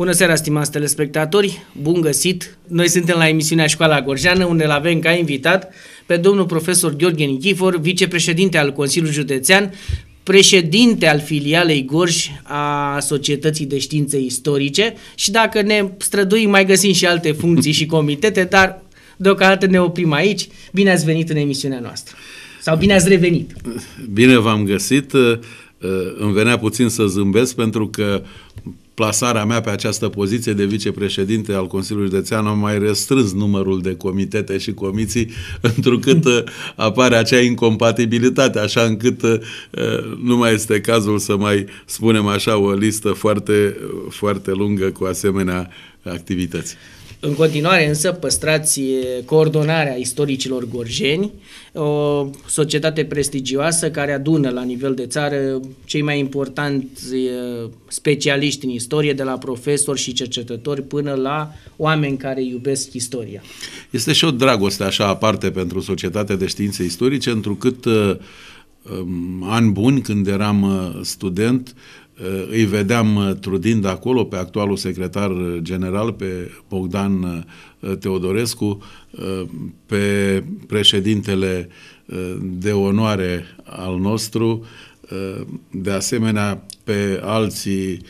Bună seara, stimați telespectatori! Bun găsit! Noi suntem la emisiunea Școala Gorjeană, unde îl avem ca invitat pe domnul profesor Gheorghe Nichifor, vicepreședinte al Consiliului Județean, președinte al filialei Gorj a Societății de Științe Istorice și dacă ne străduim mai găsim și alte funcții și comitete, dar deocamdată ne oprim aici. Bine ați venit în emisiunea noastră! Sau bine ați revenit! Bine v-am găsit! Îmi venea puțin să zâmbesc pentru că plasarea mea pe această poziție de vicepreședinte al Consiliului Județean am mai restrâns numărul de comitete și comisii, întrucât uh, apare acea incompatibilitate, așa încât uh, nu mai este cazul să mai spunem așa o listă foarte, foarte lungă cu asemenea activități. În continuare însă păstrați coordonarea istoricilor gorjeni, o societate prestigioasă care adună la nivel de țară cei mai importanți specialiști în istorie, de la profesori și cercetători până la oameni care iubesc istoria. Este și o dragoste așa aparte pentru societatea de științe istorice, întrucât uh, um, an buni, când eram uh, student, Eh, îi vedeam eh, trudind acolo pe actualul secretar eh, general, pe Bogdan Teodorescu, pe președintele de onoare al nostru, de asemenea pe alții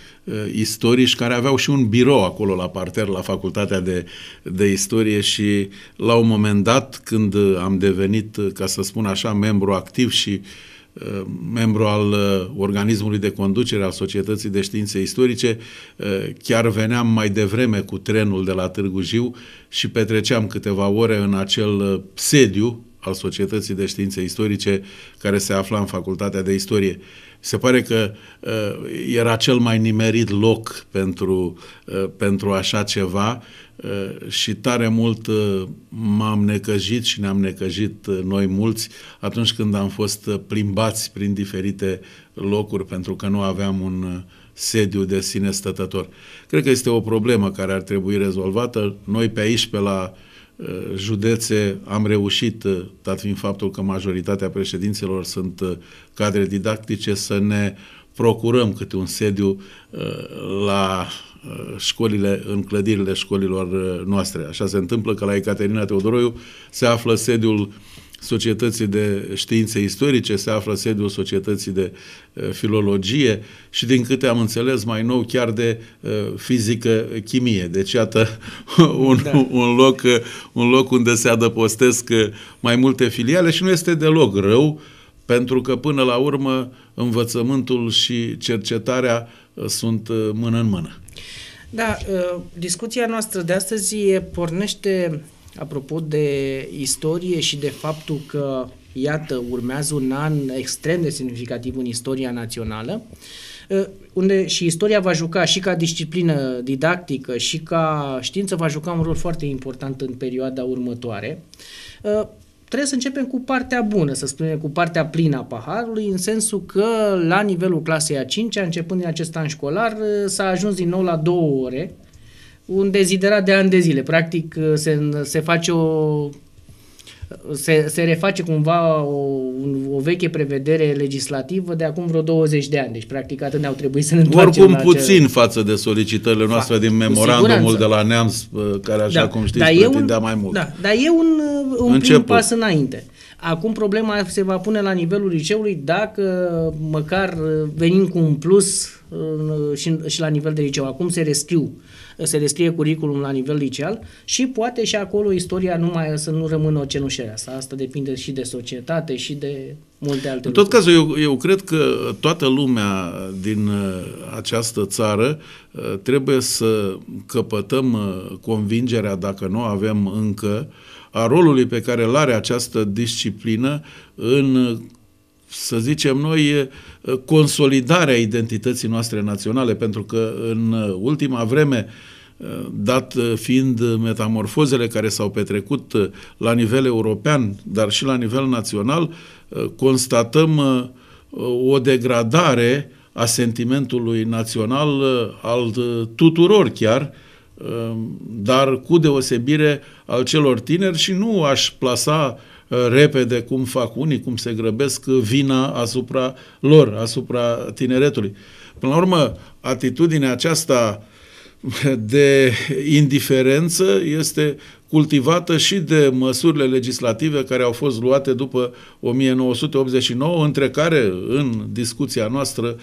istorici care aveau și un birou acolo la parter, la Facultatea de, de Istorie și la un moment dat, când am devenit, ca să spun așa, membru activ și uh, Uh, membru al uh, organismului de conducere al Societății de Științe Istorice, uh, chiar veneam mai devreme cu trenul de la Târgu Jiu și petreceam câteva ore în acel sediu al Societății de Științe Istorice care se afla în Facultatea de Istorie. Se pare că uh, era cel mai nimerit loc pentru, uh, pentru așa ceva Eh, și tare mult eh, m-am necăjit și ne-am necăjit eh, noi mulți atunci când am fost plimbați prin diferite locuri pentru că nu aveam un sediu de sine stătător. Cred că este o problemă care ar trebui rezolvată. Noi pe aici, pe la județe, am reușit, dat fiind faptul că majoritatea președinților sunt cadre didactice, să ne procurăm câte un sediu la Eh, școlile, în clădirile școlilor eh, noastre. Așa se întâmplă că la Ecaterina Teodoroiu se află sediul Societății de Științe Istorice, se află sediul Societății de eh, Filologie și, din câte am înțeles, mai nou chiar de fizică chimie. Deci, iată un, da. un, loc, un loc unde se adăpostesc mai multe filiale și nu este deloc rău, pentru că, până la urmă, învățământul și cercetarea sunt mână în mână. Da, ă, discuția noastră de astăzi pornește apropo de istorie și de faptul că, iată, urmează un an extrem de semnificativ în istoria națională, ă, unde și istoria va juca și ca disciplină didactică și ca știință va juca un rol foarte important în perioada următoare. Ă, trebuie să începem cu partea bună, să spunem, cu partea plină a paharului, în sensul că la nivelul clasei a 5 începând din acest an școlar, s-a ajuns din nou la două ore, un deziderat de ani de zile. Practic se, se face o se, se reface cumva o, o veche prevedere legislativă de acum vreo 20 de ani. Deci, practic, atât ne-au trebuit să ne întoarcem Oricum, la puțin acel... față de solicitările noastre Fa- din memorandumul de la Neamț, uh, care, așa da, cum știți, dar pretindea un, mai mult. Da, dar e un, uh, un prim pas înainte. Acum problema se va pune la nivelul liceului dacă uh, măcar venim cu un plus și, și la nivel de liceu. Acum se rescriu se descrie curiculum la nivel liceal și poate și acolo istoria nu mai să nu rămână o cenușere, asta. Asta depinde și de societate și de multe alte În tot lucruri. cazul, eu, eu cred că toată lumea din uh, această țară uh, trebuie să căpătăm uh, convingerea, dacă nu avem încă, a rolului pe care îl are această disciplină în să zicem noi, consolidarea identității noastre naționale, pentru că în ultima vreme, dat fiind metamorfozele care s-au petrecut la nivel european, dar și la nivel național, constatăm o degradare a sentimentului național al tuturor chiar, dar cu deosebire al celor tineri și nu aș plasa repede cum fac unii, cum se grăbesc, vina asupra lor, asupra tineretului. Până la urmă, atitudinea aceasta de indiferență este cultivată și de măsurile legislative care au fost luate după 1989, între care, în discuția noastră,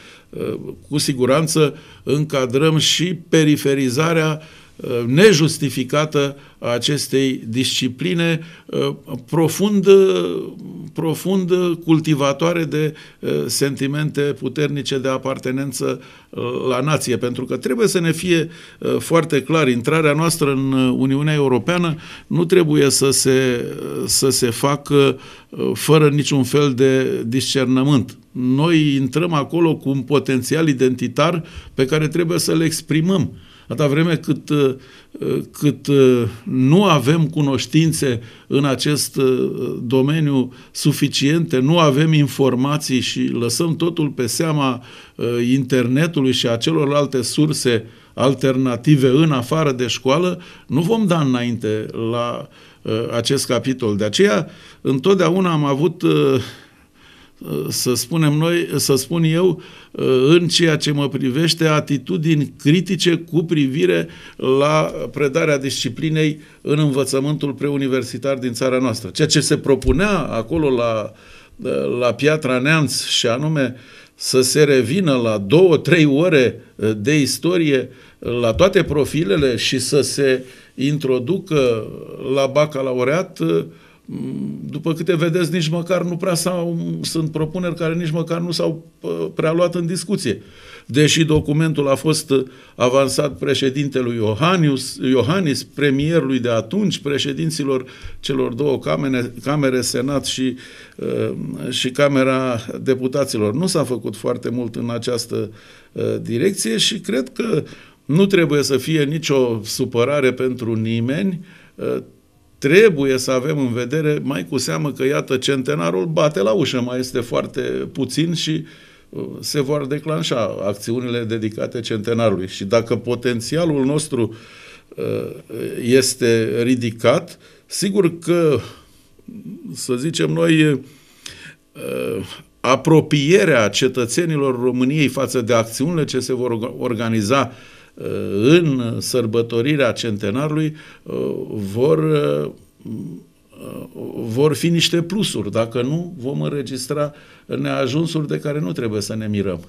cu siguranță încadrăm și periferizarea uh, Uh, nejustificată a acestei discipline uh, profund, profund cultivatoare de uh, sentimente puternice de apartenență la nație, pentru că trebuie să ne fie foarte clar, intrarea noastră în Uniunea Europeană nu trebuie să se, să se facă fără niciun fel de discernământ. Noi intrăm acolo cu un potențial identitar pe care trebuie să-l exprimăm Atâta vreme cât, uh, cât uh, nu avem cunoștințe în acest uh, domeniu suficiente, nu avem informații și lăsăm totul pe seama internetului și a celorlalte surse alternative în afară de școală, nu vom da înainte la acest capitol. De aceea, întotdeauna am avut uh, să spunem noi, să spun eu, uh, în ceea ce mă privește, atitudini critice cu privire la predarea disciplinei în învățământul preuniversitar din țara noastră. Ceea ce se propunea acolo la, uh, la Piatra Neamț și anume să se revină la două, trei ore uh, de istorie la toate profilele și să se introducă la bacalaureat Mm, după câte vedeți, nici măcar nu prea s-au, sunt propuneri care nici măcar nu s-au prea luat în discuție. Deși documentul a fost avansat președintelui Iohannis, Iohannis premierului de atunci, președinților celor două camere, camere Senat și, uh, și Camera Deputaților. Nu s-a făcut foarte mult în această uh, direcție și cred că nu trebuie să fie nicio supărare pentru nimeni uh, trebuie să avem în vedere, mai cu seamă că, iată, centenarul bate la ușă, mai este foarte puțin și uh, se vor declanșa acțiunile dedicate centenarului. Și dacă potențialul nostru uh, este ridicat, sigur că, să zicem noi, uh, apropierea cetățenilor României față de acțiunile ce se vor organiza uh, Uh, în sărbătorirea centenarului uh, vor, uh, vor fi niște plusuri. Dacă nu, vom înregistra neajunsuri de care nu trebuie să ne mirăm.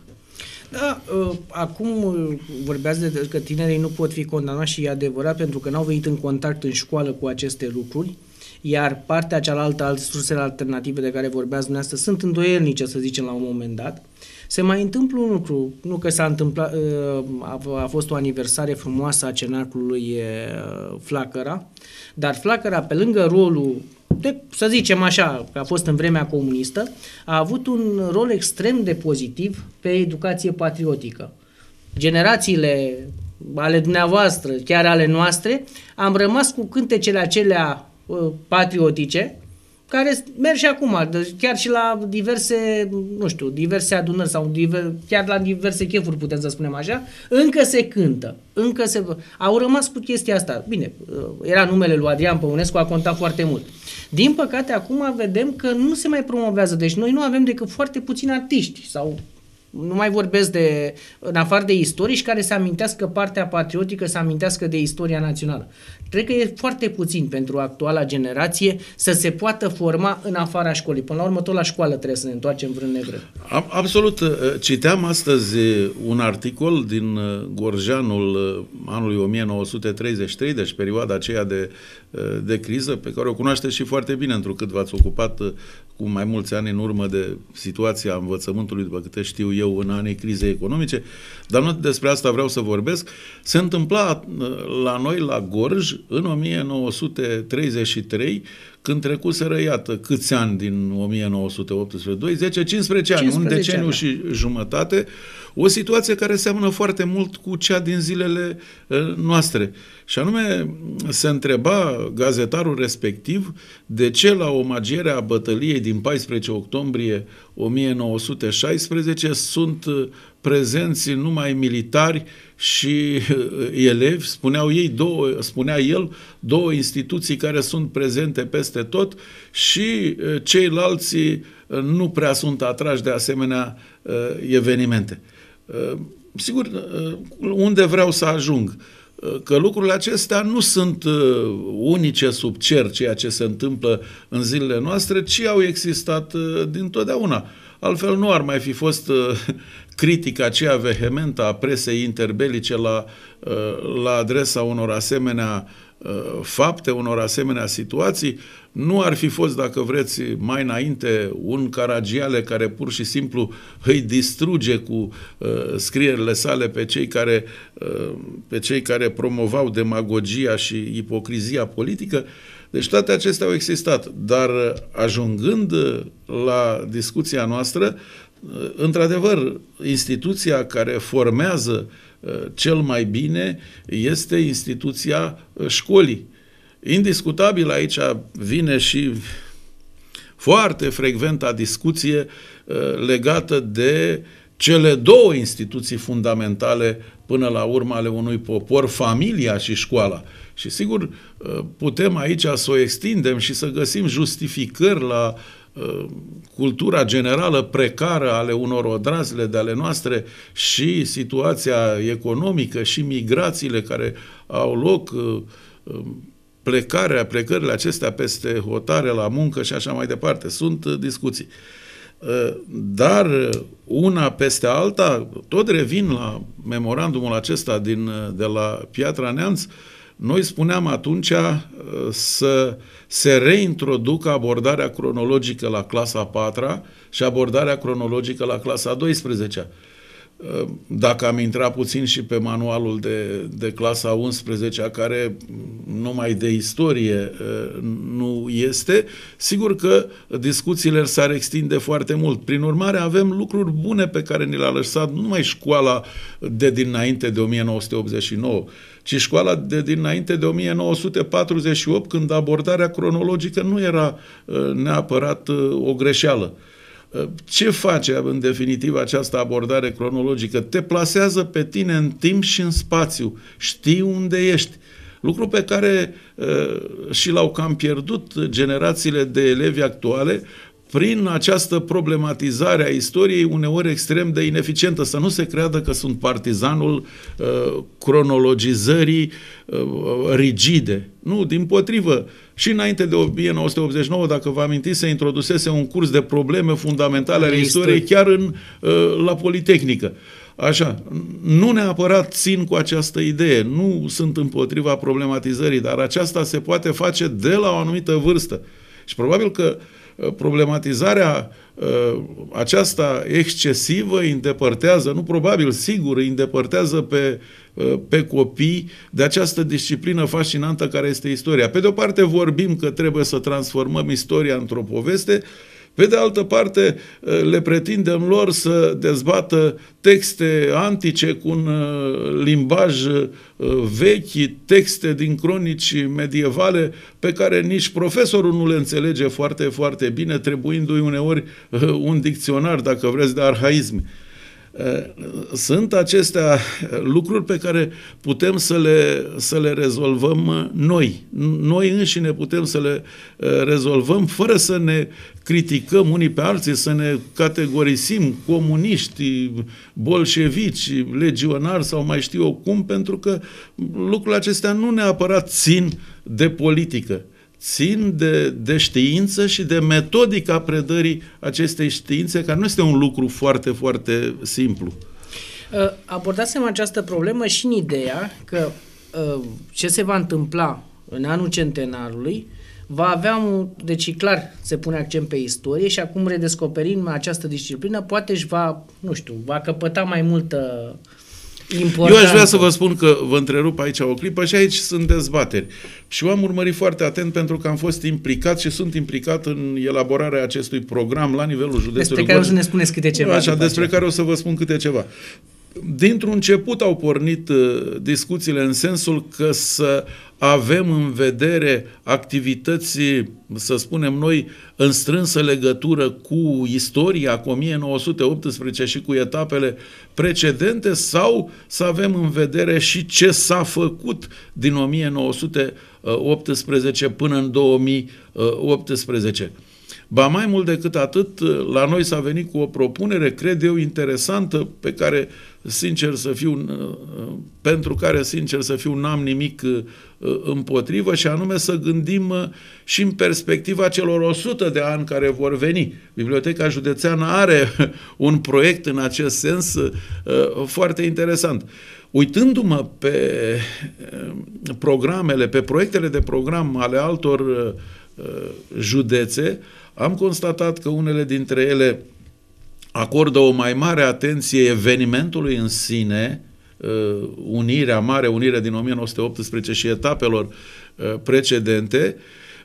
Da, acum vorbeați de că tinerii nu pot fi condamnați și e adevărat pentru că n-au venit în contact în școală cu aceste lucruri, iar partea cealaltă, alte surse alternative de care vorbeați dumneavoastră, sunt îndoielnice, să zicem, la un moment dat. Uh, se mai întâmplă un lucru, nu că s-a întâmplat, uh, a fost o aniversare frumoasă a cenacului uh, Flacăra, dar Flacăra, pe lângă rolul de, să zicem așa, că a fost în vremea comunistă, a avut un rol extrem de pozitiv pe educație patriotică. Generațiile ale dumneavoastră, chiar ale noastre, am rămas cu cântecele acelea uh, patriotice, care merge și acum, chiar și la diverse, nu știu, diverse adunări sau diver, chiar la diverse chefuri, putem să spunem așa, încă se cântă, încă se... Au rămas cu chestia asta. Bine, uh, era numele lui Adrian Păunescu, a contat foarte mult. Din păcate, acum vedem că nu se mai promovează, deci noi nu avem decât foarte puțini artiști sau nu mai vorbesc de, în afară de istorici, care să amintească partea patriotică, să amintească de istoria națională. Cred că e foarte puțin pentru actuala generație să se poată forma în afara școlii. Până la urmă, tot la școală trebuie să ne întoarcem vreun negru. Absolut. Uh, citeam astăzi uh, un articol din uh, Gorjanul anului 1933, deci perioada aceea de Eh, de criză pe care o cunoașteți și foarte bine, întrucât v-ați ocupat eh, cu mai mulți ani în urmă de situația învățământului, după câte știu eu, în anii crizei economice, dar nu despre asta vreau să vorbesc. Se întâmpla eh, la noi, la Gorj, în 1933, când trecuseră, iată, câți ani din 1918, 10, 15 ani, 15 un deceniu ani. Da. și jumătate, o situație care seamănă foarte mult cu cea din zilele eh, noastre. Și anume se întreba gazetarul respectiv de ce la omagierea bătăliei din 14 octombrie 1916 sunt eh, prezenți numai militari și eh, elevi, spuneau ei două, spunea el, două instituții care sunt prezente peste tot și ceilalți nu prea sunt atrași de asemenea evenimente. Uh, sigur, uh, unde vreau să ajung? Uh, că lucrurile acestea nu sunt unice sub cer, ceea ce se întâmplă în zilele noastre, ci au existat din Altfel nu ar mai fi fost critica aceea vehementă a presei interbelice la, uh, la adresa unor asemenea uh, fapte, unor asemenea situații, nu ar fi fost, dacă vreți, mai înainte un Caragiale care pur și simplu îi distruge cu uh, scrierile sale pe cei, care, uh, pe cei care promovau demagogia și ipocrizia politică. Deci toate acestea au existat, dar uh, ajungând la discuția noastră, Într-adevăr, instituția care formează uh, cel mai bine este instituția uh, școlii. Indiscutabil aici vine și foarte frecventa discuție uh, legată de cele două instituții fundamentale până la urmă ale unui popor, familia și școala. Și sigur, putem aici să o extindem și să găsim justificări la uh, cultura generală precară ale unor odrazile de ale noastre și situația economică și migrațiile care au loc, uh, uh, plecarea, plecările acestea peste hotare la muncă și așa mai departe. Sunt uh, discuții. Dar una peste alta, tot revin la memorandumul acesta din, de la Piatra Neamț, uh, noi spuneam atunci uh, să se reintroducă abordarea cronologică la clasa 4 și abordarea cronologică la clasa 12 uh, dacă am intrat puțin și pe manualul de, de clasa 11 care numai de istorie uh, nu este, sigur că discuțiile s-ar extinde foarte mult. Prin urmare, avem lucruri bune pe care ni le-a lăsat numai școala de dinainte de 1989, ci școala de dinainte de 1948, când abordarea cronologică nu era uh, neapărat uh, o greșeală. Uh, ce face, în definitiv, această abordare cronologică? Te plasează pe tine în timp și în spațiu. Știi unde ești. Lucru pe care uh, și l-au cam pierdut generațiile de elevi actuale prin această problematizare a istoriei, uneori extrem de ineficientă, să nu se creadă că sunt partizanul uh, cronologizării uh, rigide. Nu, din potrivă. Și înainte de 1989, dacă vă amintiți, se introdusese un curs de probleme fundamentale ale istoriei chiar în, uh, la Politehnică. Așa, nu neapărat țin cu această idee, nu sunt împotriva problematizării, dar aceasta se poate face de la o anumită vârstă. Și probabil că uh, Eh, problematizarea eh, aceasta excesivă îi îndepărtează, nu probabil, sigur, îi îndepărtează pe, eh, pe copii de această disciplină fascinantă care este istoria. Pe de o parte vorbim că trebuie să transformăm istoria într-o poveste, pe de altă parte, eh, le pretindem lor să dezbată texte antice cu un eh, limbaj eh, vechi, texte din cronici medievale pe care nici profesorul nu le înțelege foarte, foarte bine, trebuindu-i uneori un dicționar, dacă vreți, de arhaismi. Eh, sunt acestea eh, lucruri pe care putem să le, să le rezolvăm eh, noi. Noi înșine putem să le rezolvăm fără să ne criticăm unii pe alții, să ne categorisim comuniști, bolșevici, legionari sau mai știu eu cum, pentru că lucrurile acestea nu neapărat țin de politică țin de, de știință și de metodica predării acestei științe, care nu este un lucru foarte, foarte simplu. Uh, abordasem această problemă și în ideea că uh, ce se va întâmpla în anul centenarului va avea un... Deci, clar, se pune accent pe istorie și acum redescoperim această disciplină, poate își va, nu știu, va căpăta mai multă uh, Important. Eu aș vrea să vă spun că vă întrerup aici o clipă și aici sunt dezbateri. Și eu am urmărit foarte atent pentru că am fost implicat și sunt implicat în elaborarea acestui program la nivelul județului. Despre care o să ne spuneți câte ceva. Așa, despre care o să vă spun câte ceva. Dintr-un început au pornit uh, discuțiile în sensul că să avem în vedere activități, să spunem noi, în strânsă legătură cu istoria cu 1918 și cu etapele precedente sau să avem în vedere și ce s-a făcut din 1918 până în 2018. Ba mai mult decât atât, la noi s-a venit cu o propunere, cred eu, interesantă, pe care, sincer să fiu, pentru care, sincer să fiu, n-am nimic Uh, împotrivă și anume să gândim uh, și în perspectiva celor 100 de ani care vor veni. Biblioteca Județeană are un proiect în acest sens uh, foarte interesant. Uitându-mă pe programele, pe proiectele de program ale altor județe, am constatat că unele dintre ele acordă o mai mare atenție evenimentului în sine, uh, unirea, mare unire din 1918 și etapelor uh, precedente,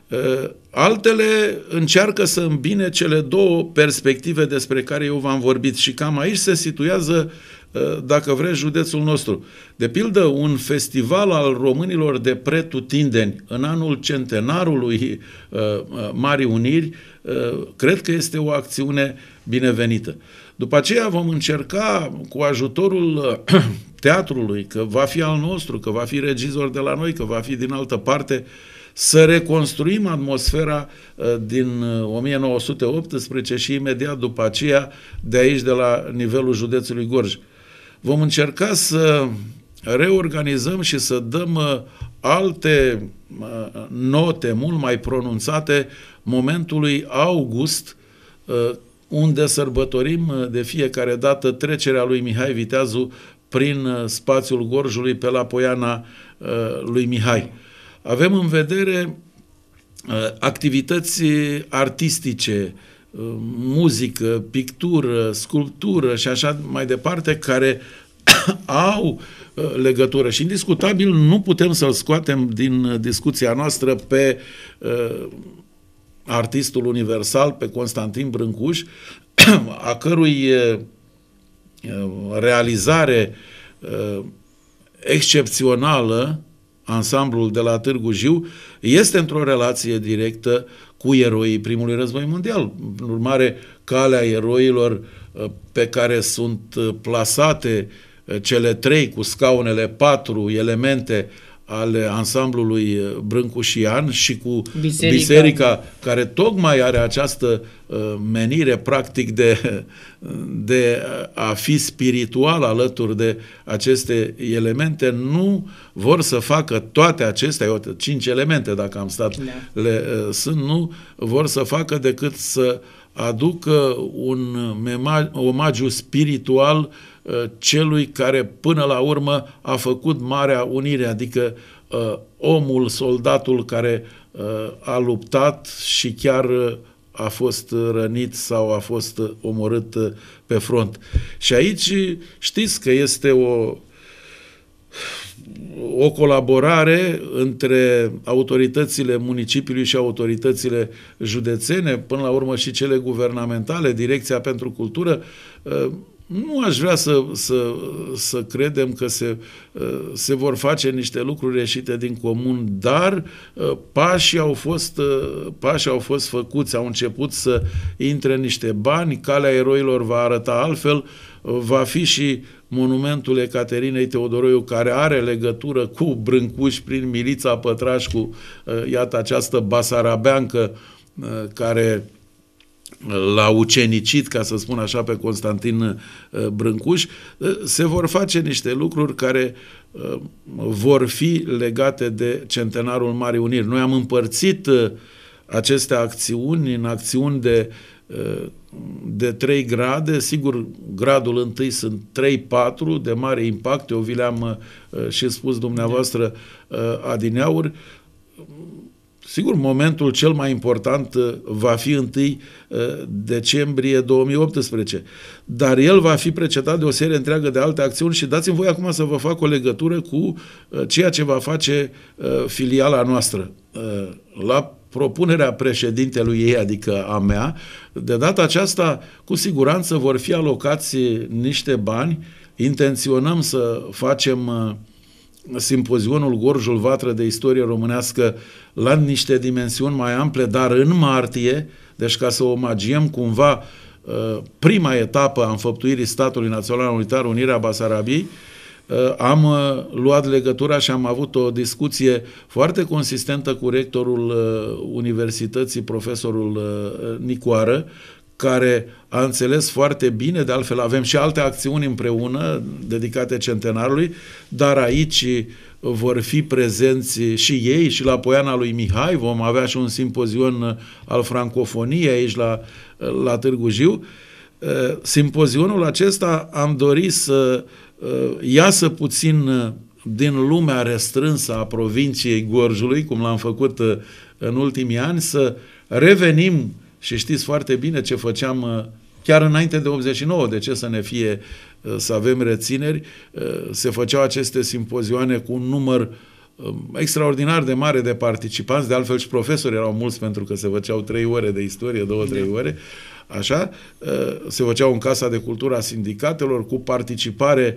uh, altele încearcă să îmbine cele două perspective despre care eu v-am vorbit și cam aici se situează uh, dacă vreți, județul nostru. De pildă, un festival al românilor de pretutindeni în anul centenarului uh, uh, Marii Uniri, cred că este o acțiune binevenită. După aceea vom încerca cu ajutorul teatrului, că va fi al nostru, că va fi regizor de la noi, că va fi din altă parte, să reconstruim atmosfera uh, din 1918 uh, și imediat după aceea de aici, de la nivelul județului Gorj. Vom încerca să reorganizăm și să dăm uh, alte note mult mai pronunțate momentului august unde sărbătorim uh, de fiecare dată trecerea lui Mihai Viteazu prin uh, spațiul Gorjului pe la Poiana uh, lui Mihai. Avem în vedere activități artistice, muzică, pictură, sculptură și așa mai departe, care au legătură și indiscutabil nu putem să-l scoatem din discuția noastră pe artistul universal, pe Constantin Brâncuș, a cărui realizare excepțională, ansamblul de la Târgu Jiu, este într-o relație directă cu eroii primului război mondial. În urmare, calea eroilor pe care sunt plasate cele trei cu scaunele patru elemente ale ansamblului uh, Brâncușian și cu biserica, biserica care tocmai are această uh, menire practic de, de a fi spiritual alături de aceste elemente, nu vor să facă toate acestea, iată, cinci elemente dacă am stat, da. le uh, sunt, nu vor să facă decât să aducă un omagiu spiritual uh, Uh, celui care până la urmă a făcut Marea Unire, adică uh, omul, soldatul care uh, a luptat și chiar a fost rănit sau a fost omorât pe front. Și aici știți că este o, o colaborare între autoritățile municipiului și autoritățile județene, până la urmă și cele guvernamentale, Direcția pentru Cultură, nu aș vrea să, să, să credem că se, uh, se vor face niște lucruri ieșite din comun, dar uh, pașii au, fost, uh, pașii au fost făcuți, au început să intre niște bani, calea eroilor va arăta altfel, va fi și monumentul Ecaterinei Teodoroiu, care are legătură cu Brâncuș prin Milița Pătrașcu, iată această basarabeancă care l-a ucenicit, ca să spun așa, pe Constantin uh, Brâncuș, uh, se vor face niște lucruri care uh, vor fi legate de centenarul Marii Uniri. Noi am împărțit aceste acțiuni în acțiuni de de 3 grade, sigur, gradul întâi sunt 3-4 de mare impact, eu vi le-am și spus dumneavoastră adineauri, Sigur, momentul cel mai important uh, va fi 1 uh, decembrie 2018, dar el va fi precedat de o serie întreagă de alte acțiuni și dați-mi voi acum să vă fac o legătură cu uh, ceea ce va face filiala noastră. La propunerea președintelui ei, adică a mea, de data aceasta cu siguranță vor fi alocați niște bani, intenționăm să facem uh, simpozionul Gorjul Vatră de istorie românească la niște dimensiuni mai ample, dar în martie, deci ca să omagiem cumva uh, prima etapă a înfăptuirii statului național unitar Unirea Basarabiei, uh, am uh, luat legătura și am avut o discuție foarte consistentă cu rectorul Universității, profesorul Nicoară, care a înțeles foarte bine, de altfel avem și alte acțiuni împreună dedicate centenarului, dar aici eh, vor fi prezenți și ei și la Poiana lui Mihai, vom avea și un simpozion eh, al francofoniei aici la, eh, la Târgu Jiu. Simpozionul acesta am dorit să iasă puțin din lumea restrânsă a provinciei Gorjului, cum l-am făcut în ultimii ani, să revenim și știți foarte bine ce făceam uh, chiar înainte de 89, de ce să ne fie, uh, să avem rețineri, uh, se făceau aceste simpozioane cu un număr um, extraordinar de mare de participanți, de altfel și profesori erau mulți pentru că se făceau trei ore de istorie, două, trei da. ore, așa, se făceau în Casa de Cultura Sindicatelor cu participare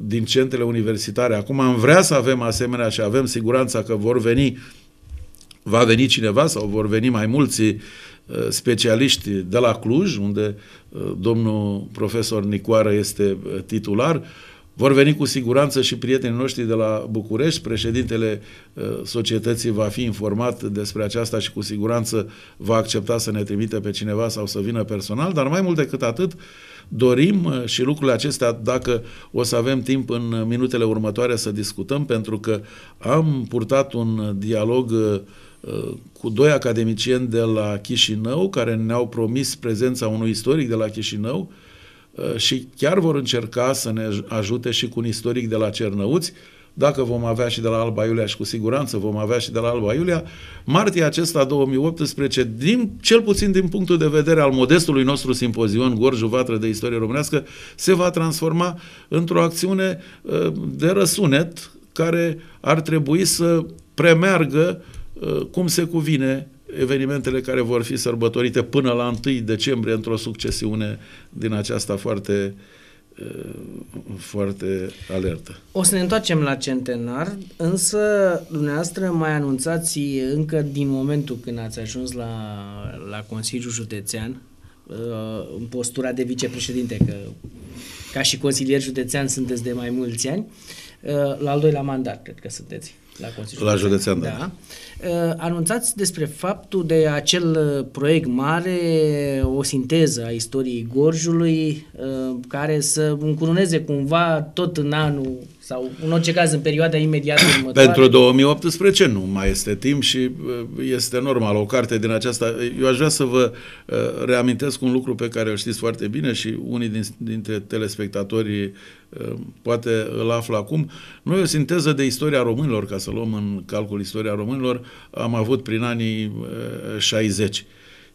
din centrele universitare. Acum am vrea să avem asemenea și avem siguranța că vor veni va veni cineva sau vor veni mai mulți uh, specialiști de la Cluj, unde uh, domnul profesor Nicoară este uh, titular, vor veni cu siguranță și prietenii noștri de la București, președintele societății va fi informat despre aceasta și cu siguranță va accepta să ne trimite pe cineva sau să vină personal, dar mai mult decât atât dorim și lucrurile acestea, dacă o să avem timp în minutele următoare să discutăm, pentru că am purtat un dialog uh, Uh, cu doi academicieni de la Chișinău, care ne-au promis prezența unui istoric de la Chișinău uh, și chiar vor încerca să ne ajute și cu un istoric de la Cernăuți, dacă vom avea și de la Alba Iulia și cu siguranță vom avea și de la Alba Iulia, martie acesta 2018, din, cel puțin din punctul de vedere al modestului nostru simpozion Gorju Vatră de istorie românească, se va transforma într-o acțiune uh, de răsunet care ar trebui să premeargă uh, Uh, cum se cuvine evenimentele care vor fi sărbătorite până la 1 decembrie într-o succesiune din aceasta foarte uh, foarte alertă. O să ne întoarcem la centenar, însă dumneavoastră mai anunțați încă din momentul când ați ajuns la, la Consiliul Județean uh, în postura de vicepreședinte, că ca și consilier județean sunteți de mai mulți ani, la al doilea mandat cred că sunteți la Consiliul la Județean, da. da. Uh, anunțați despre faptul de acel uh, proiect mare, o sinteză a istoriei Gorjului, uh, care să încuruneze cumva tot în anul sau, în orice caz, în perioada imediată următoare? Pentru 2018 nu mai este timp și uh, este normal. O carte din aceasta... Eu aș vrea să vă uh, reamintesc un lucru pe care îl știți foarte bine și unii din, dintre telespectatorii uh, poate îl află acum. Noi o sinteză de istoria românilor, ca să luăm în calcul istoria românilor, am avut prin anii 60.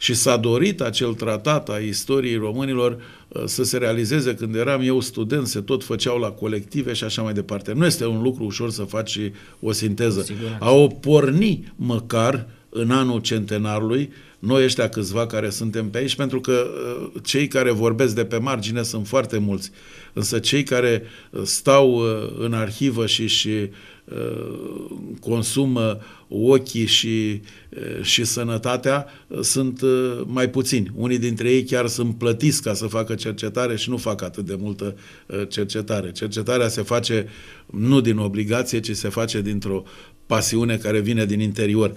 Și s-a dorit acel tratat a istoriei românilor uh, să se realizeze când eram eu student, se tot făceau la colective și așa mai departe. Nu este un lucru ușor să faci o sinteză. A o porni măcar în anul centenarului, noi ăștia câțiva care suntem pe aici, pentru că uh, cei care vorbesc de pe margine sunt foarte mulți, însă cei care uh, stau în arhivă și, și Uh, consumă ochii și, uh, și sănătatea uh, sunt mai puțini. Unii dintre ei chiar sunt plătiți ca să facă cercetare și nu fac atât de multă cercetare. Cercetarea se face nu din obligație, ci se face dintr-o pasiune care vine din interior.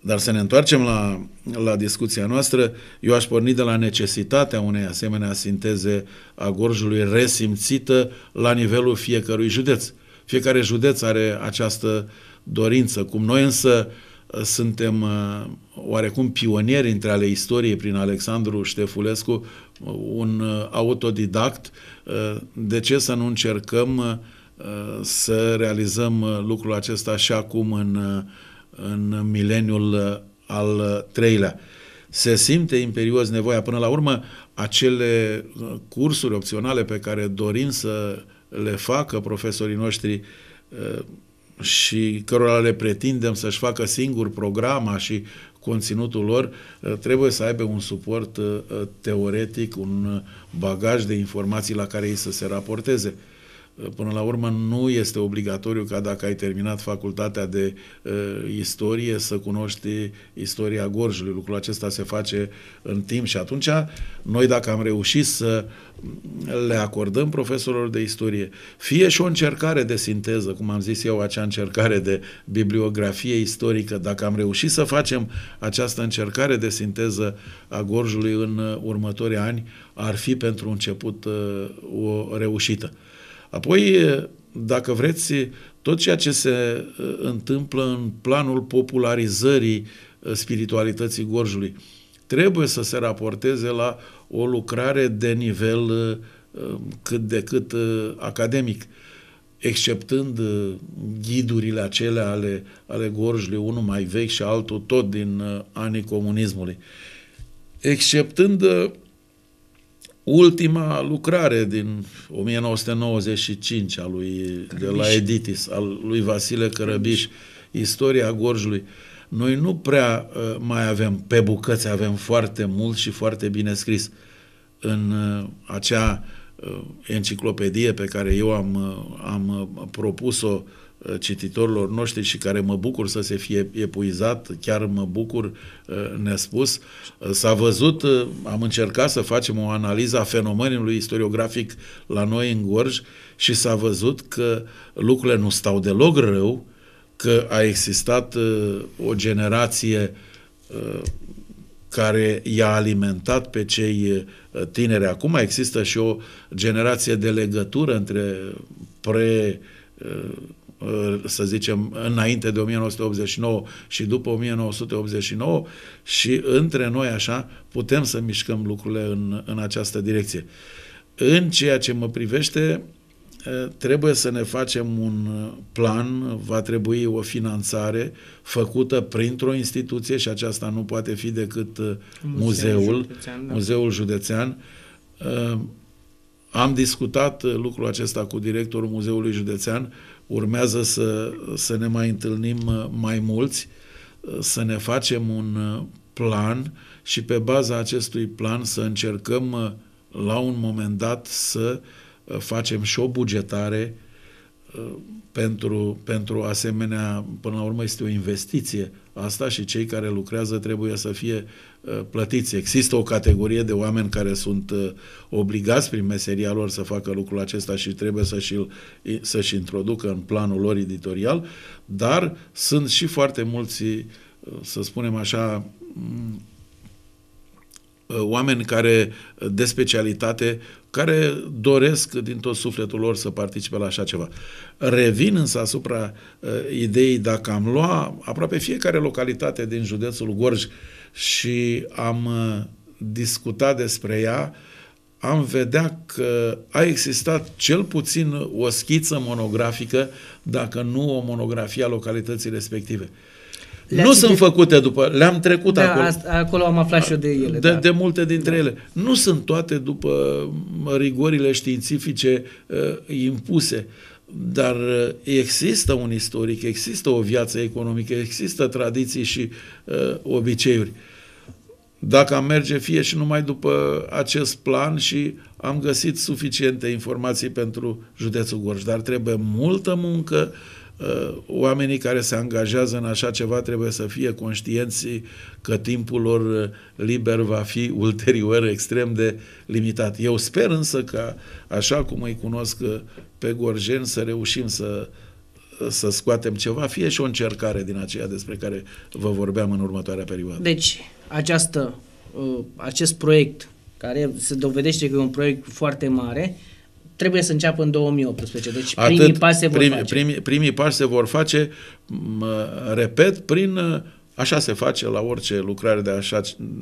Dar să ne întoarcem la, la discuția noastră, eu aș porni de la necesitatea unei asemenea sinteze a gorjului resimțită la nivelul fiecărui județ. Fiecare județ are această dorință. Cum noi însă uh, suntem uh, oarecum pionieri între ale istoriei prin Alexandru Ștefulescu, uh, un autodidact, de ce să nu încercăm să realizăm lucrul acesta și acum în, în mileniul al treilea. Se simte imperios nevoia. Până la urmă, acele cursuri opționale pe care dorim să le facă profesorii noștri uh, și cărora le pretindem să-și facă singur programa și conținutul lor, uh, trebuie să aibă un suport uh, teoretic, un bagaj de informații la care ei să se raporteze. Până la urmă, nu este obligatoriu ca dacă ai terminat facultatea de uh, istorie să cunoști istoria Gorjului. Lucrul acesta se face în timp și atunci noi dacă am reușit să le acordăm profesorilor de istorie, fie și o încercare de sinteză, cum am zis eu, acea încercare de bibliografie istorică, dacă am reușit să facem această încercare de sinteză a Gorjului în uh, următorii ani, ar fi pentru început uh, o reușită. Apoi, dacă vreți, tot ceea ce se uh, întâmplă în planul popularizării uh, spiritualității Gorjului trebuie să se raporteze la o lucrare de nivel uh, cât de cât academic, exceptând ghidurile acelea ale, ale Gorjului, unul mai vechi și altul tot din anii comunismului. Exceptând ultima lucrare din 1995 a lui Cărăbiș. de la Editis, al lui Vasile Cărăbiș, Istoria Gorjului. Noi nu prea uh, mai avem, pe bucăți avem foarte mult și foarte bine scris. În uh, acea uh, enciclopedie pe care eu am, am propus-o Uh, cititorilor noștri și care mă bucur să se fie epuizat, chiar mă bucur uh, nespus. Uh, s-a văzut, am încercat să facem o analiză a fenomenului istoriografic la noi în Gorj și s-a văzut că lucrurile nu stau deloc rău, că a existat o generație care i-a alimentat pe cei tineri. Acum există și o generație de legătură între pre Uh, să zicem, înainte de 1989 și după 1989 și între noi așa putem să mișcăm lucrurile în, în această direcție. În ceea ce mă privește, uh, trebuie să ne facem un plan, va trebui o finanțare făcută printr-o instituție și aceasta nu poate fi decât uh, muzeul, muzeul județean. Da. Muzeul județean am discutat uh, lucrul acesta cu directorul Muzeului Județean, urmează să, să ne mai întâlnim uh, mai mulți, uh, să ne facem un plan și pe baza acestui plan să încercăm la un moment dat să facem și o bugetare pentru, pentru asemenea, până la urmă este o investiție asta și cei care lucrează trebuie să fie uh, plătiți. Există o categorie de oameni care sunt uh, obligați prin meseria lor să facă lucrul acesta și trebuie să și să-și introducă în planul lor editorial, dar sunt și foarte mulți, uh, să spunem așa, Uh, oameni care, uh, de specialitate, care doresc din tot sufletul lor să participe la așa ceva. Revin însă asupra uh, ideii dacă am lua aproape fiecare localitate din județul Gorj și am uh, discutat despre ea, am vedea că a existat cel puțin o schiță monografică, dacă nu o monografie a localității respective. Uh, le-a nu citit... sunt făcute după, le-am trecut da, acolo. Asta, acolo am aflat și eu de ele. De, da. de multe dintre da. ele. Nu sunt toate după rigorile științifice uh, impuse, dar uh, există un istoric, există o viață economică, există tradiții și uh, obiceiuri. Dacă am merge fie și numai după acest plan și am găsit suficiente informații pentru județul Gorj, dar trebuie multă muncă, uh, Uh, oamenii care se angajează în așa ceva trebuie să fie conștienți că timpul lor uh, liber va fi ulterior extrem de limitat. Eu sper însă că, așa cum îi cunosc uh, pe Gorjen, să reușim să să scoatem ceva, fie și o încercare din aceea despre care vă vorbeam în următoarea perioadă. Deci, această, acest proiect, care se dovedește că e un proiect foarte mare, trebuie să înceapă în 2018. Deci Atât, primii pași se vor primi, face. Primii, primii pași se vor face, mă, repet, prin uh, Așa se face la orice lucrare de, așa,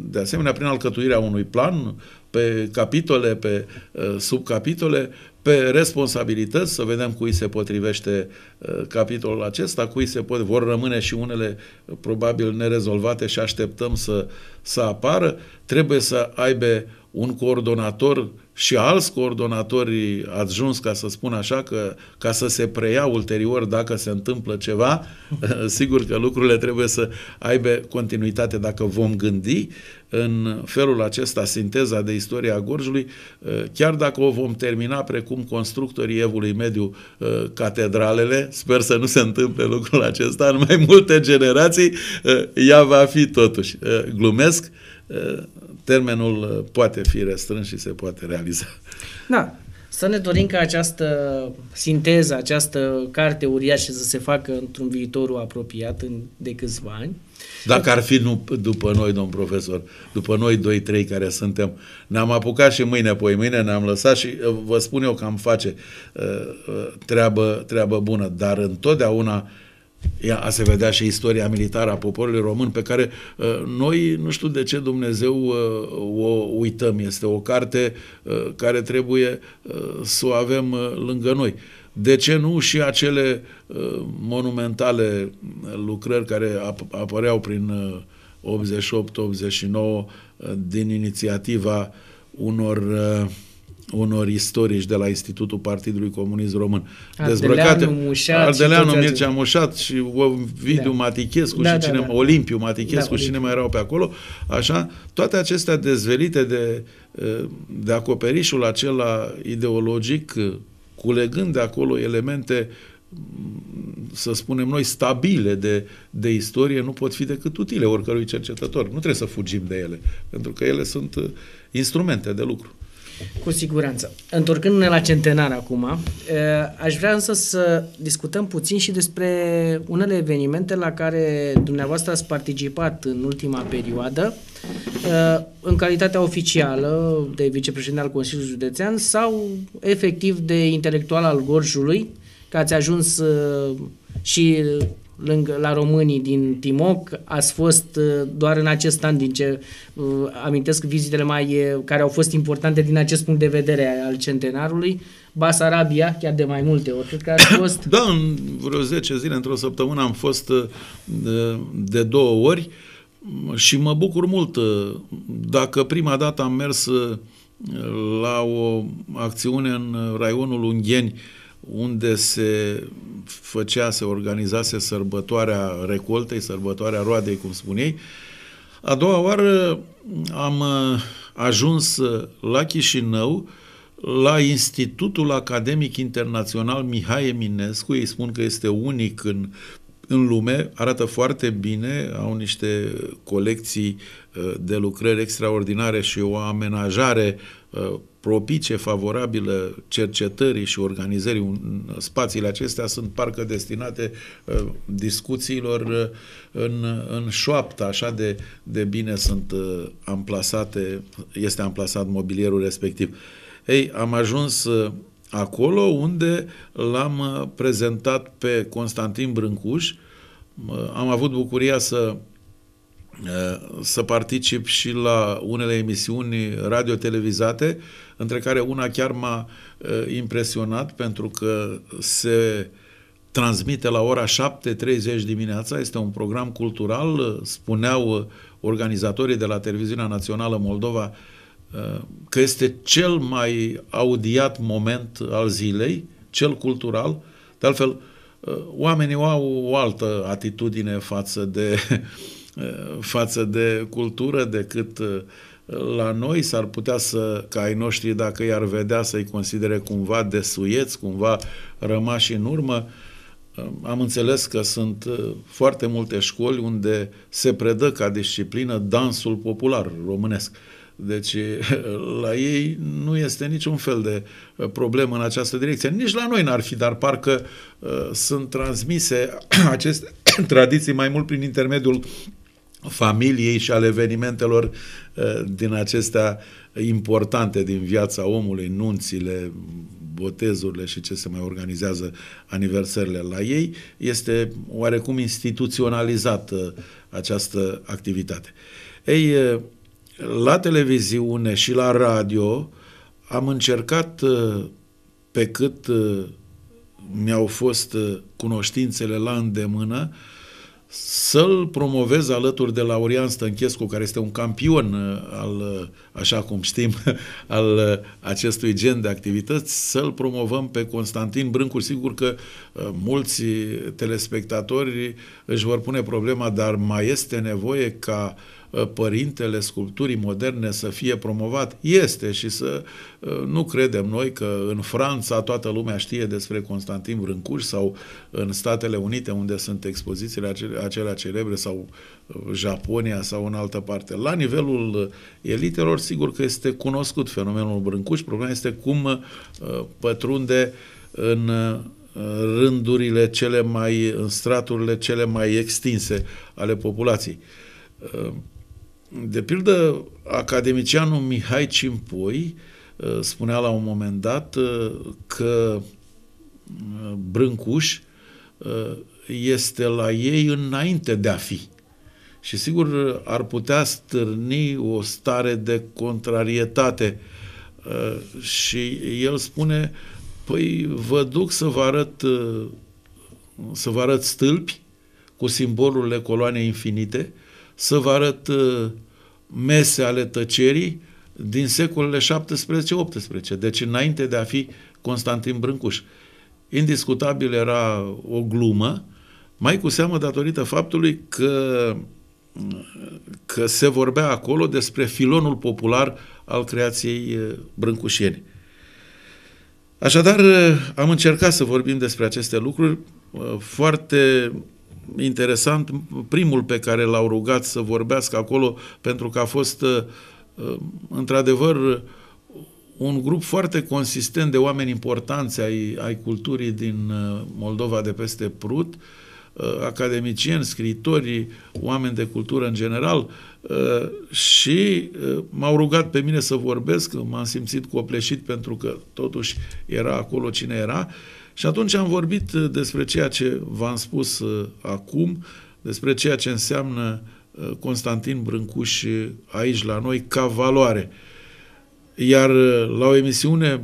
de asemenea, prin alcătuirea unui plan pe capitole, pe uh, subcapitole, pe responsabilități, să vedem cui se potrivește uh, capitolul acesta, cui se pot, vor rămâne și unele uh, probabil nerezolvate și așteptăm să, să apară. Trebuie să aibă un coordonator și alți coordonatori adjuns, ca să spun așa, că ca să se preia ulterior dacă se întâmplă ceva, sigur că lucrurile trebuie să aibă continuitate dacă vom gândi în felul acesta sinteza de istoria Gorjului, eh, chiar dacă o vom termina precum constructorii Evului Mediu eh, catedralele, sper să nu se întâmple lucrul acesta în mai multe generații, eh, ea va fi totuși. Glumesc, termenul uh, poate fi restrâns și se poate realiza. Da. Să ne dorim ca această sinteză, această carte uriașă să se facă într-un viitor apropiat în, de câțiva ani. Dacă ar fi nu, după noi, domn profesor, după noi doi, trei care suntem, ne-am apucat și mâine, poi mâine ne-am lăsat și uh, vă spun eu că am face uh, uh treabă, treabă bună, dar întotdeauna uh, ea a se vedea și istoria militară a poporului român pe care uh, noi, nu știu de ce Dumnezeu uh, o uităm. Este o carte uh, care trebuie uh, să o avem uh, lângă noi. De ce nu și acele uh, monumentale lucrări care ap- apăreau prin 88-89 din inițiativa unor uh, unor istorici de la Institutul Partidului Comunist Român. Dezbrăcate, Ardeleanu, Mircea Mușat și Ovidiu da. Matichescu da, și da, cine, da. Olimpiu Matichescu da, și cine mai erau pe acolo, așa, toate acestea dezvelite de, de acoperișul acela ideologic, culegând de acolo elemente să spunem noi, stabile de, de istorie nu pot fi decât utile oricărui cercetător. Nu trebuie să fugim de ele, pentru că ele sunt instrumente de lucru. Cu siguranță. Întorcându-ne la centenar acum, eh, aș vrea însă să discutăm puțin și despre unele evenimente la care dumneavoastră ați participat în ultima perioadă, eh, în calitatea oficială de vicepreședinte al Consiliului Județean sau efectiv de intelectual al Gorjului, că ați ajuns eh, și lângă, la românii din Timoc. Ați fost uh, doar în acest an, din ce uh, amintesc vizitele mai uh, care au fost importante din acest punct de vedere al centenarului. Basarabia, chiar de mai multe ori, cred că ați fost... Da, în vreo 10 zile, într-o săptămână am fost de, de două ori și mă bucur mult. Dacă prima dată am mers la o acțiune în raionul Ungheni, unde se făcea, se organizase sărbătoarea recoltei, sărbătoarea roadei, cum spun ei. A doua oară am uh, ajuns uh, la Chișinău, la Institutul Academic Internațional Mihai Eminescu, ei spun că este unic în, în lume, arată foarte bine, au niște colecții Eh, de lucrări extraordinare și o amenajare eh, propice, favorabilă cercetării și organizării spațiile acestea sunt parcă destinate eh, discuțiilor în, în șoaptă, așa de, de bine sunt amplasate, este amplasat mobilierul respectiv. Ei, am ajuns acolo unde l-am prezentat pe Constantin Brâncuș, am avut bucuria să Eh, să particip și la unele emisiuni radio-televizate, între care una chiar m-a eh, impresionat pentru că se transmite la ora 7.30 dimineața, este un program cultural, eh, spuneau organizatorii de la Televiziunea Națională Moldova că este cel mai audiat moment al zilei, cel cultural, de altfel oamenii au o altă atitudine față de uh, față de cultură decât la noi s-ar putea să, ca ai noștri, dacă i-ar vedea, să-i considere cumva desuieți, cumva rămași în urmă. Am înțeles că sunt foarte multe școli unde se predă ca disciplină dansul popular românesc. Deci la ei nu este niciun fel de problemă în această direcție. Nici la noi n-ar fi, dar parcă uh, sunt transmise aceste tradiții mai mult prin intermediul familiei și al evenimentelor uh, din acestea importante din viața omului, nunțile, botezurile și ce se mai organizează aniversările la ei, este oarecum instituționalizată uh, această activitate. Ei, uh, la televiziune și la radio am încercat pe cât mi-au fost cunoștințele la îndemână să-l promovez alături de Laurian Stănchescu, care este un campion uh, al, uh, așa cum știm, al uh, acestui gen de activități, să-l promovăm pe Constantin Brâncu. Sigur că mulți telespectatori își vor pune problema, dar mai este nevoie ca uh, Uh, părintele sculpturii moderne să fie promovat? Este și să uh, nu credem noi că în Franța toată lumea știe despre Constantin Brâncuș sau în Statele Unite unde sunt expozițiile acelea celebre sau uh, Japonia sau în altă parte. La nivelul elitelor, sigur că este cunoscut fenomenul Brâncuș, problema este cum pătrunde în rândurile cele mai, în straturile cele mai extinse ale populației. De pildă, academicianul Mihai Cimpoi uh, spunea la un moment dat uh, că uh, Brâncuș este la ei înainte de a fi. Și sigur ar putea stârni o stare de contrarietate. Și el spune, păi vă duc să vă arăt, să vă arăt stâlpi cu simbolurile coloanei infinite, uh, să vă arăt uh, mese ale tăcerii din secolele 17-18, deci înainte de a fi Constantin Brâncuș. Indiscutabil era o glumă, mai cu seamă datorită faptului că, că se vorbea acolo despre filonul popular al creației uh, brâncușieni. Așadar, uh, am încercat să vorbim despre aceste lucruri foarte interesant, primul pe care l-au rugat să vorbească acolo, pentru că a fost uh, uh, într-adevăr un grup foarte consistent de oameni importanți ai, ai culturii din uh, Moldova de peste Prut, academicieni, scritori, oameni de cultură în general și m-au rugat pe mine să vorbesc, m-am simțit copleșit pentru că totuși era acolo cine era și atunci am vorbit uh, despre ceea ce v-am spus uh, acum, despre ceea ce înseamnă uh, Constantin Brâncuș aici la noi ca valoare. Iar la o emisiune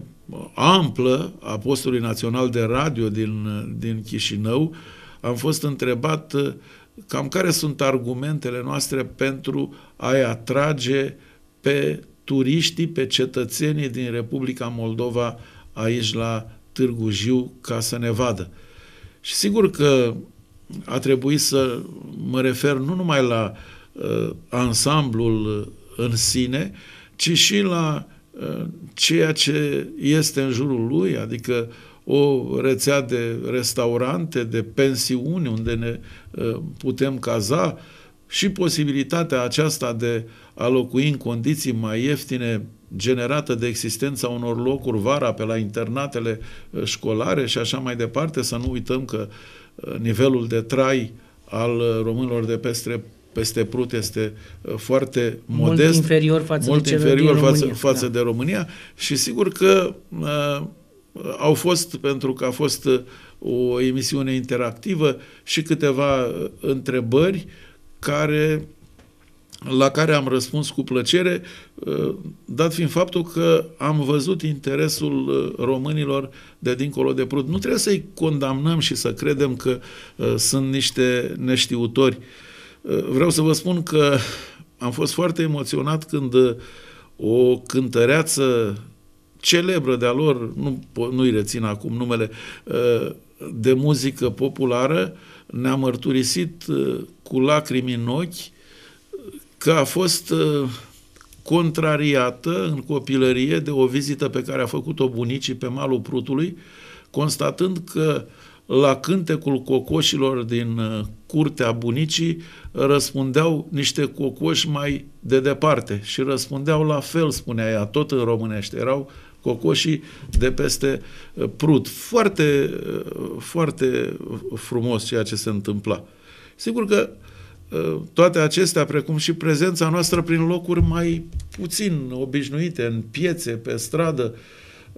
amplă a postului național de radio din, din Chișinău, am fost întrebat cam care sunt argumentele noastre pentru a-i atrage pe turiștii, pe cetățenii din Republica Moldova aici la Târgu Jiu ca să ne vadă. Și sigur că a trebuit să mă refer nu numai la uh, ansamblul uh, în sine, ci și la uh, ceea ce este în jurul lui, adică o rețea de restaurante, de pensiuni unde ne uh, putem caza și posibilitatea aceasta de a locui în condiții mai ieftine generată de existența unor locuri vara pe la internatele eh, școlare și așa mai departe, să nu uităm că eh, nivelul de trai al eh, românilor de peste, peste Prut este foarte modest, mult inferior față, mult de, inferior față, România, față da. de România și sigur că uh, au fost, pentru că a fost o emisiune interactivă și câteva întrebări care la care am răspuns cu plăcere, uh, dat fiind faptul că am văzut interesul uh, românilor de dincolo de Prut. Nu trebuie să-i condamnăm și să credem că uh, sunt niște neștiutori. Vreau să vă spun că am fost foarte emoționat când o cântăreață celebră de-a lor, nu, nu-i rețin acum numele, de muzică populară, ne-a mărturisit cu lacrimi în ochi că a fost uh, contrariată în copilărie de o vizită pe care a făcut-o bunicii pe malul Prutului, constatând că la cântecul cocoșilor din uh, curtea bunicii răspundeau niște cocoși mai de departe și răspundeau la fel, spunea ea, tot în românește. Erau cocoșii de peste uh, Prut. Foarte, foarte frumos ceea ce se întâmpla. Sigur că uh, Ă, toate acestea, precum și prezența noastră prin locuri mai puțin obișnuite, în piețe, pe stradă,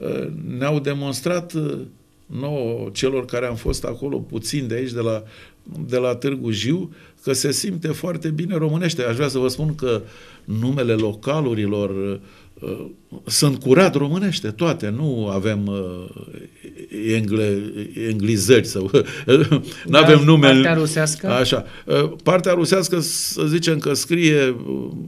ă, ne-au demonstrat ă, nouă, celor care am fost acolo puțin de aici, de la, de la Târgu Jiu, că se simte foarte bine românește. Aș vrea să vă spun că numele localurilor, Uh, sunt curat românește toate, nu avem uh, engle, englizări sau da, nu avem nume. Partea rusească? Așa. Uh, partea rusească, să zicem că scrie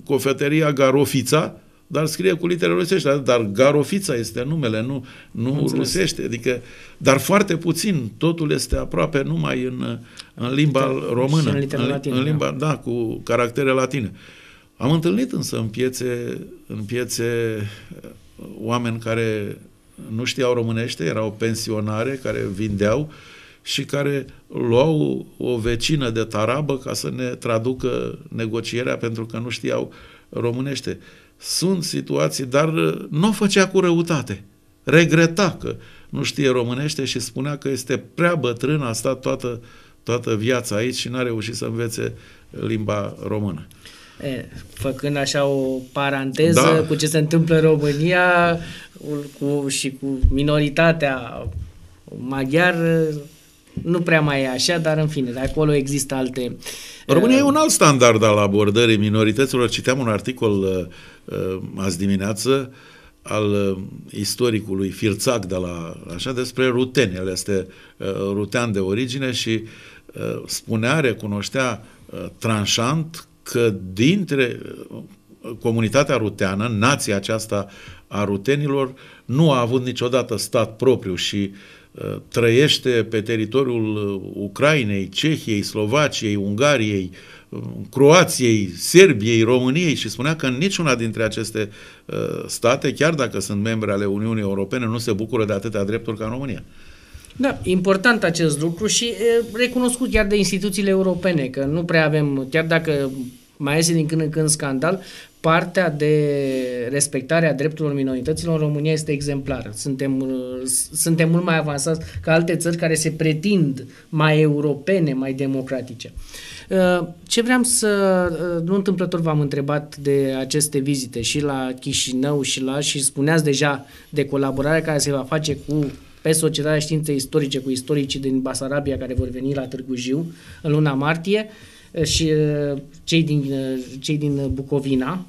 cofeteria Garofița, dar scrie cu litere rusești, dar Garofița este numele, nu, nu rusește, adică, dar foarte puțin, totul este aproape numai în, în limba română, în, în, latină, în limba, da, cu caractere latine. Uh, am întâlnit însă în piețe, în piețe uh, oameni care nu știau românește, erau pensionare care vindeau și care luau o vecină de tarabă ca să ne traducă negocierea pentru că nu știau românește. Sunt situații, dar uh, nu o făcea cu răutate. Regreta că nu știe românește și spunea că este prea bătrân, a stat toată, toată viața aici și n-a reușit să învețe limba română. E, făcând așa o paranteză da. cu ce se întâmplă în România cu, și cu minoritatea maghiar, nu prea mai e așa, dar în fine, de acolo există alte... România uh, e un alt standard al abordării minorităților. Citeam un articol uh, uh, azi dimineață al uh, istoricului Firțac de la, așa, despre ruteni. El este uh, rutean de origine și uh, spunea, recunoștea uh, tranșant că dintre uh, comunitatea ruteană, nația aceasta a rutenilor, nu a avut niciodată stat propriu și uh, trăiește pe teritoriul uh, Ucrainei, Cehiei, Slovaciei, Ungariei, Croației, Serbiei, României și spunea că niciuna dintre aceste state, chiar dacă sunt membre ale Uniunii Europene, nu se bucură de atâtea drepturi ca în România. Da, important acest lucru și recunoscut chiar de instituțiile europene, că nu prea avem, chiar dacă mai este din când în când scandal, partea de respectare a drepturilor minorităților în România este exemplară. Suntem, uh, suntem mult mai avansați ca alte țări care se pretind mai europene, mai democratice. Uh, ce vreau să... Uh, nu întâmplător v-am întrebat de aceste vizite și la Chișinău și la... și spuneați deja de colaborarea care se va face cu pe Societatea Științei Istorice cu istoricii din Basarabia care vor veni la Târgu Jiu în luna martie și cei din, cei din Bucovina,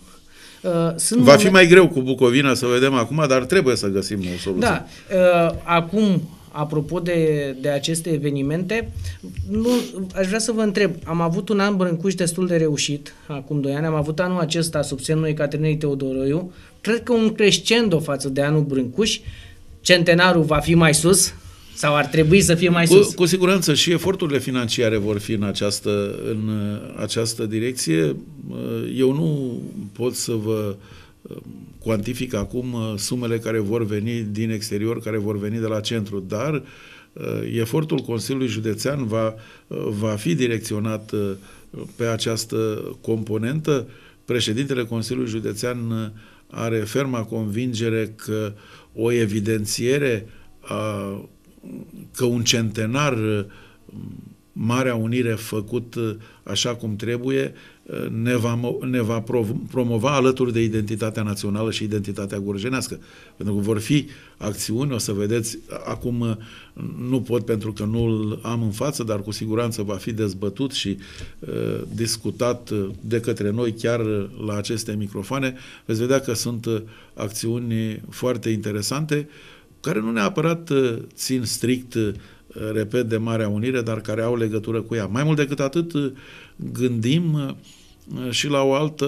sunt Va fi mai greu cu Bucovina să vedem acum, dar trebuie să găsim o soluție. Da. Acum, apropo de, de aceste evenimente, nu, aș vrea să vă întreb, am avut un an brâncuș destul de reușit, acum doi ani, am avut anul acesta sub semnul Ecaterinei Teodoroiu, cred că un crescendo față de anul brâncuș, centenarul va fi mai sus, sau ar trebui să fie mai sus? Cu, cu siguranță și eforturile financiare vor fi în această, în uh, această direcție. Uh, eu nu pot să vă uh, cuantific acum sumele care vor veni din exterior, care vor veni de la centru, dar efortul Consiliului Județean va, va fi direcționat pe această componentă. Președintele Consiliului Județean are ferma convingere că o evidențiere a că un centenar uh, Marea Unire făcut uh, așa cum trebuie uh, ne va, ne va promova alături de identitatea națională și identitatea gurjenească. Pentru că vor fi acțiuni, o să vedeți, acum nu pot pentru că nu-l am în față, dar cu siguranță va fi dezbătut și uh, discutat de către noi chiar la aceste microfoane. Veți vedea că sunt acțiuni foarte interesante uh, care nu neapărat uh, țin strict, uh, repet, de Marea Unire, dar care au legătură cu ea. Mai mult decât atât, uh, gândim și la o altă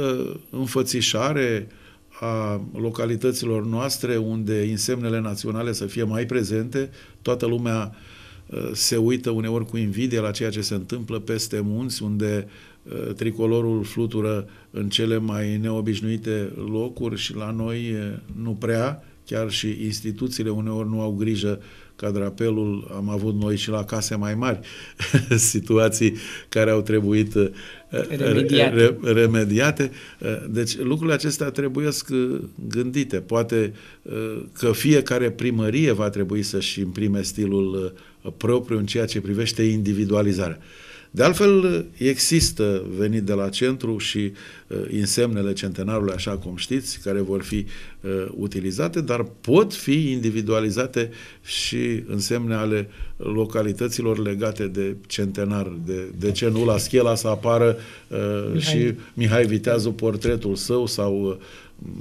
înfățișare a localităților noastre unde insemnele naționale să fie mai prezente, toată lumea se uită uneori cu invidie la ceea ce se întâmplă peste munți, unde tricolorul flutură în cele mai neobișnuite locuri și la noi nu prea, Chiar și instituțiile uneori nu au grijă ca drapelul, am avut noi și la case mai mari situații care au trebuit uh, remediate. Re, remediate. Uh, deci lucrurile acestea trebuie uh, gândite. Poate că fiecare primărie va trebui să-și imprime stilul propriu în ceea ce privește individualizarea. De altfel, există venit de la centru și uh, insemnele centenarului, așa cum știți, care vor fi uh, utilizate, dar pot fi individualizate și însemne ale localităților legate de centenar. De, de ce nu la Schiela să apară uh, Mihai. și Mihai Viteazu portretul său sau uh,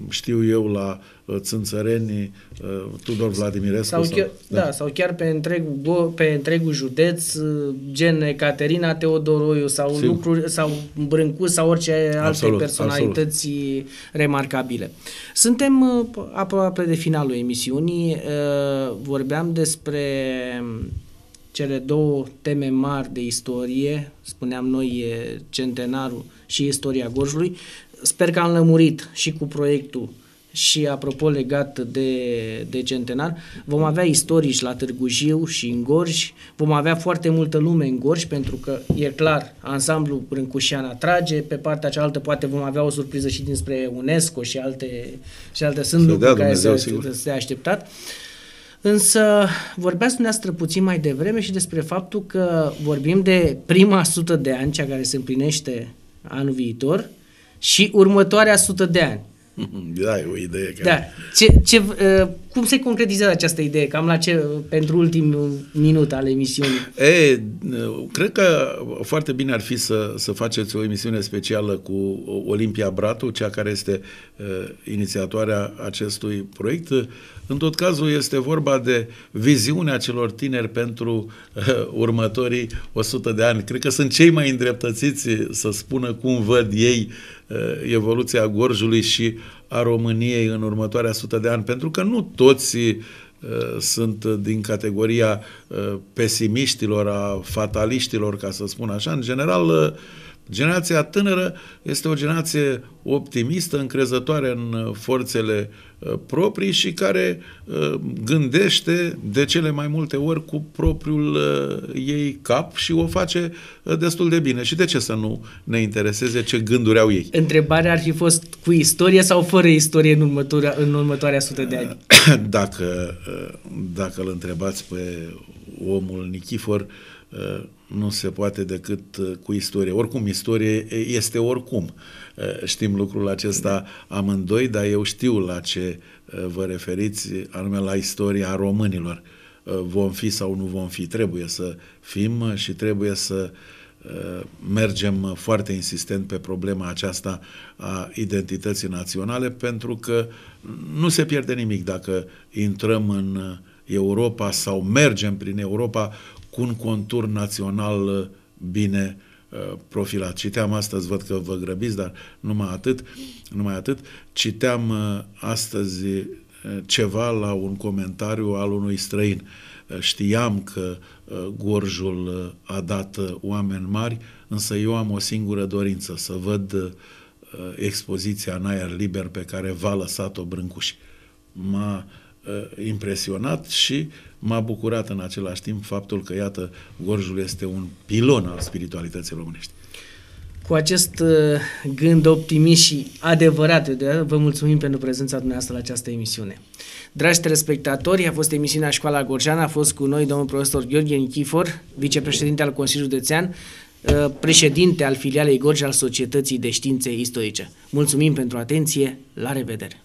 știu eu la Uh, țânțărenii uh, Tudor Vladimirescu. Sau chiar, sau, da. da, sau chiar pe întregul, pe întregul județ, uh, gen Caterina Teodoroiu sau lucruri, sau Brâncu sau orice alte absolut, personalități absolut. remarcabile. Suntem aproape de finalul emisiunii. Vorbeam despre cele două teme mari de istorie, spuneam noi centenarul și istoria Gorjului. Sper că am lămurit și cu proiectul și apropo legat de, de centenar, vom avea istorici la Târgu Jiu și în Gorj, vom avea foarte multă lume în Gorj pentru că e clar, ansamblul Brâncușean atrage, pe partea cealaltă poate vom avea o surpriză și dinspre UNESCO și alte, și alte sunt lucruri dea, care se, se așteptat. Însă vorbeați dumneavoastră puțin mai devreme și despre faptul că vorbim de prima sută de ani, cea care se împlinește anul viitor, și următoarea sută de ani. Da, e o idee. Care... Da. Ce, ce, uh cum se concretizează această idee? Cam la ce, pentru ultimul minut al emisiunii. E, cred că foarte bine ar fi să, să faceți o emisiune specială cu Olimpia Bratu, cea care este uh, inițiatoarea acestui proiect. În tot cazul este vorba de viziunea celor tineri pentru uh, următorii 100 de ani. Cred că sunt cei mai îndreptățiți să spună cum văd ei uh, evoluția Gorjului și a României în următoarea sută de ani, pentru că nu toți uh, sunt din categoria uh, pesimiștilor, a fataliștilor, ca să spun așa. În general, uh, generația tânără este o generație optimistă, încrezătoare în forțele uh, Uh, proprii și care uh, gândește de cele mai multe ori cu propriul uh, ei cap și o face destul de bine. Și de ce să nu ne intereseze ce gânduri au ei? Întrebarea ar fi fost cu istorie sau fără istorie în următoarea, în următoarea sută de ani? Dacă, dacă îl întrebați pe omul Nichifor, nu se poate decât cu istorie. Oricum, istorie este oricum. Eh, știm lucrul acesta amândoi, dar eu știu la ce eh, vă referiți, anume la istoria românilor. Eh, vom fi sau nu vom fi, trebuie să fim și trebuie să mergem foarte insistent pe problema aceasta a identității naționale, pentru că nu se pierde nimic dacă intrăm în Europa sau mergem prin Europa cu un contur național bine uh, Uh, profilat. Citeam astăzi, văd că vă grăbiți, dar numai atât, numai atât. Citeam uh, astăzi uh, ceva la un comentariu al unui străin. Știam că Gorjul a dat oameni mari, însă eu am o singură dorință, să văd expoziția în aer liber pe care v-a lăsat-o Brâncuși. M-a, uh, impresionat și m-a bucurat în același timp faptul că, iată, Gorjul este un pilon al spiritualității românești. Cu acest uh, gând optimist și adevărat, eu vă mulțumim pentru prezența dumneavoastră la această emisiune. Dragi telespectatori, a fost emisiunea Școala Gorjeană, a fost cu noi domnul profesor Gheorghe Nichifor, vicepreședinte al Consiliului Județean, eh, președinte al filialei Gorj al Societății de Științe Istorice. Mulțumim pentru atenție, la revedere!